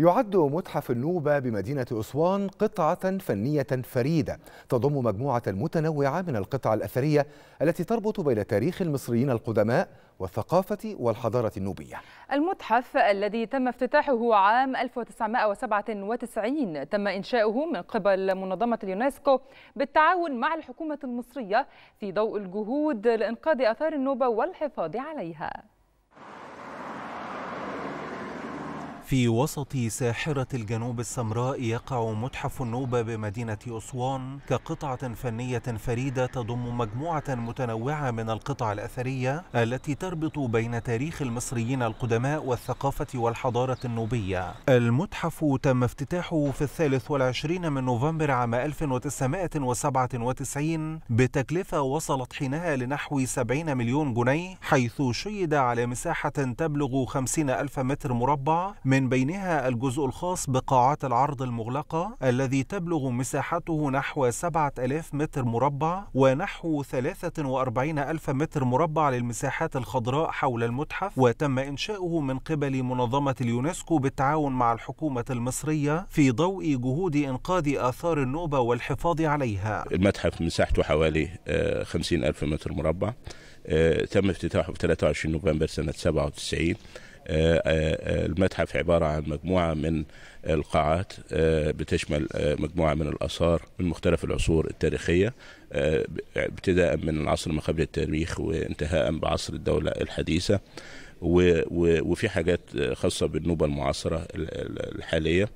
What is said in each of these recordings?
يعد متحف النوبة بمدينة أسوان قطعة فنية فريدة تضم مجموعة متنوعة من القطع الأثرية التي تربط بين تاريخ المصريين القدماء والثقافة والحضارة النوبية المتحف الذي تم افتتاحه عام 1997 تم إنشاؤه من قبل منظمة اليونسكو بالتعاون مع الحكومة المصرية في ضوء الجهود لإنقاذ آثار النوبة والحفاظ عليها في وسط ساحرة الجنوب السمراء يقع متحف النوبة بمدينة أسوان كقطعة فنية فريدة تضم مجموعة متنوعة من القطع الأثرية التي تربط بين تاريخ المصريين القدماء والثقافة والحضارة النوبية المتحف تم افتتاحه في الثالث والعشرين من نوفمبر عام 1997 بتكلفة وصلت حينها لنحو 70 مليون جنيه حيث شيد على مساحة تبلغ 50 ألف متر مربع من من بينها الجزء الخاص بقاعات العرض المغلقة الذي تبلغ مساحته نحو 7000 متر مربع ونحو 43 ألف متر مربع للمساحات الخضراء حول المتحف وتم إنشاؤه من قبل منظمة اليونسكو بالتعاون مع الحكومة المصرية في ضوء جهود إنقاذ آثار النوبة والحفاظ عليها المتحف مساحته حوالي 50 آه، ألف متر مربع آه، تم افتتاحه في 23 نوفمبر سنة 97 آه، آه، آه، المتحف عبارة عن مجموعة من القاعات بتشمل مجموعة من الآثار من مختلف العصور التاريخية ابتداء من العصر ما قبل التاريخ وانتهاء بعصر الدولة الحديثة وفي حاجات خاصة بالنوبة المعاصرة الحالية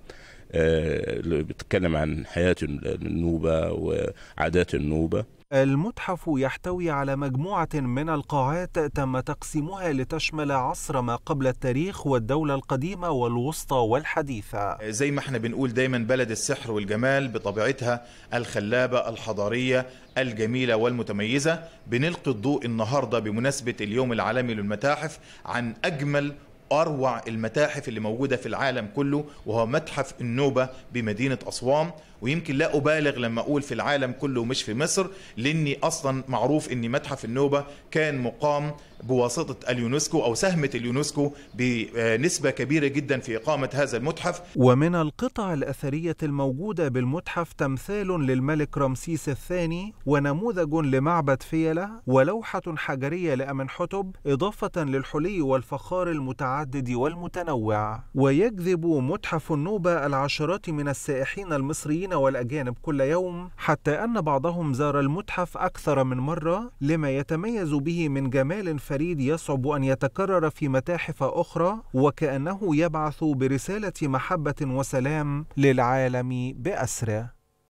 آه، بتتكلم عن حياة النوبة وعادات النوبة المتحف يحتوي على مجموعة من القاعات تم تقسيمها لتشمل عصر ما قبل التاريخ والدولة القديمة والوسطى والحديثة زي ما احنا بنقول دايما بلد السحر والجمال بطبيعتها الخلابة الحضارية الجميلة والمتميزة بنلقي الضوء النهاردة بمناسبة اليوم العالمي للمتاحف عن أجمل اروع المتاحف اللي موجوده في العالم كله وهو متحف النوبه بمدينه اسوان ويمكن لا ابالغ لما اقول في العالم كله مش في مصر لاني اصلا معروف ان متحف النوبه كان مقام بواسطة اليونسكو أو سهمة اليونسكو بنسبة كبيرة جدا في إقامة هذا المتحف ومن القطع الأثرية الموجودة بالمتحف تمثال للملك رمسيس الثاني ونموذج لمعبد فيلة ولوحة حجرية لأمن حتب إضافة للحلي والفخار المتعدد والمتنوع ويجذب متحف النوبة العشرات من السائحين المصريين والأجانب كل يوم حتى أن بعضهم زار المتحف أكثر من مرة لما يتميز به من جمال فارغ فريد يصعب أن يتكرر في متاحف أخرى وكأنه يبعث برسالة محبة وسلام للعالم بأسره